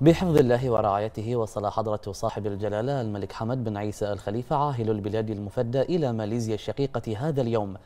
بحفظ الله ورعايته وصل حضرة صاحب الجلالة الملك حمد بن عيسى الخليفة عاهل البلاد المفدى إلى ماليزيا الشقيقة هذا اليوم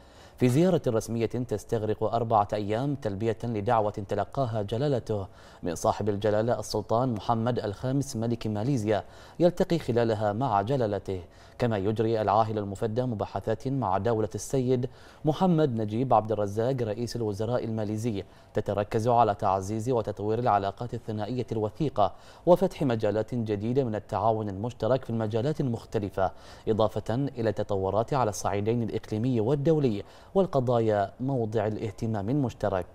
في زيارة رسمية تستغرق أربعة أيام تلبية لدعوة تلقاها جلالته من صاحب الجلالة السلطان محمد الخامس ملك ماليزيا يلتقي خلالها مع جلالته كما يجري العاهل المفدى مباحثات مع دولة السيد محمد نجيب عبد الرزاق رئيس الوزراء الماليزي تتركز على تعزيز وتطوير العلاقات الثنائية الوثيقة وفتح مجالات جديدة من التعاون المشترك في المجالات المختلفة إضافة إلى تطورات على الصعيدين الإقليمي والدولي والقضايا موضع الاهتمام المشترك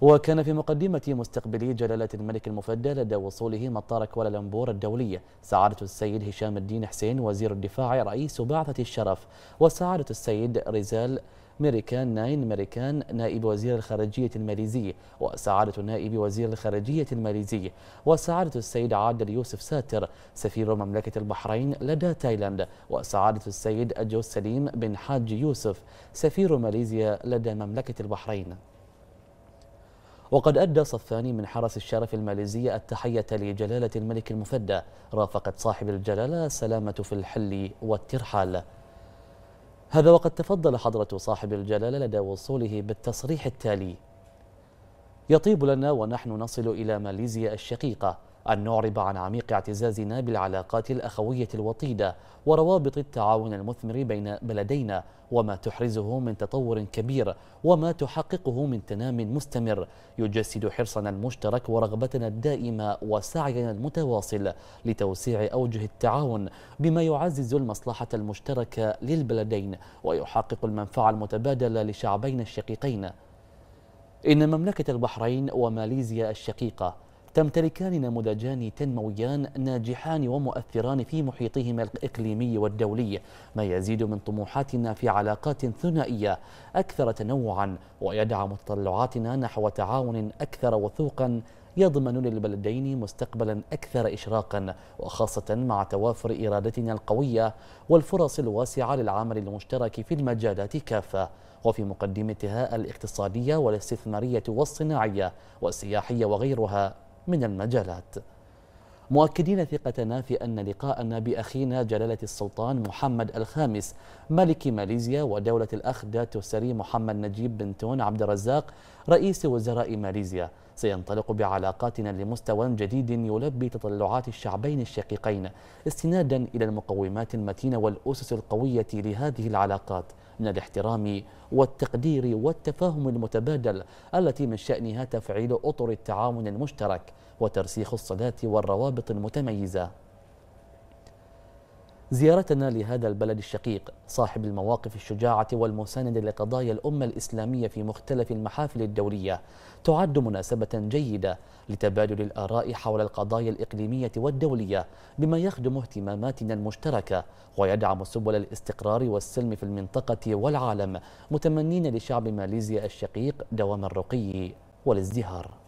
وكان في مقدمة مستقبلي جلالة الملك المفدى لدى وصوله مطار كوالالمبور الدولي سعادة السيد هشام الدين حسين وزير الدفاع رئيس بعثة الشرف وسعادة السيد رزال ميريكان ناين ميريكان نائب وزير الخارجية الماليزي وسعادة نائب وزير الخارجية الماليزي وسعادة السيد عادل يوسف ساتر سفير مملكة البحرين لدى تايلاند وسعادة السيد أجو سليم بن حاج يوسف سفير ماليزيا لدى مملكة البحرين وقد أدى صفان من حرس الشرف الماليزي التحية لجلالة الملك المفدى رافقت صاحب الجلالة سلامة في الحل والترحال هذا وقد تفضل حضرة صاحب الجلالة لدى وصوله بالتصريح التالي يطيب لنا ونحن نصل إلى ماليزيا الشقيقة أن نعرب عن عميق اعتزازنا بالعلاقات الأخوية الوطيدة وروابط التعاون المثمر بين بلدينا وما تحرزه من تطور كبير وما تحققه من تنام مستمر يجسد حرصنا المشترك ورغبتنا الدائمة وسعينا المتواصل لتوسيع أوجه التعاون بما يعزز المصلحة المشتركة للبلدين ويحقق المنفعة المتبادلة لشعبين الشقيقين إن مملكة البحرين وماليزيا الشقيقة تمتلكان نموذجان تنمويان ناجحان ومؤثران في محيطهما الإقليمي والدولي ما يزيد من طموحاتنا في علاقات ثنائية أكثر تنوعا ويدعم تطلعاتنا نحو تعاون أكثر وثوقا يضمن للبلدين مستقبلا أكثر إشراقا وخاصة مع توافر إرادتنا القوية والفرص الواسعة للعمل المشترك في المجالات كافة وفي مقدمتها الاقتصادية والاستثمارية والصناعية والسياحية وغيرها من المجالات مؤكدين ثقتنا في أن لقاءنا بأخينا جلالة السلطان محمد الخامس ملك ماليزيا ودولة الأخ داتو سري محمد نجيب بن تون عبد الرزاق رئيس وزراء ماليزيا سينطلق بعلاقاتنا لمستوى جديد يلبي تطلعات الشعبين الشقيقين استنادا إلى المقومات المتينة والأسس القوية لهذه العلاقات من الاحترام والتقدير والتفاهم المتبادل التي من شأنها تفعيل أطر التعاون المشترك وترسيخ الصلاة والروابط المتميزة زيارتنا لهذا البلد الشقيق صاحب المواقف الشجاعة والمساندة لقضايا الأمة الإسلامية في مختلف المحافل الدولية تعد مناسبة جيدة لتبادل الآراء حول القضايا الإقليمية والدولية بما يخدم اهتماماتنا المشتركة ويدعم سبل الاستقرار والسلم في المنطقة والعالم متمنين لشعب ماليزيا الشقيق دوام الرقي والازدهار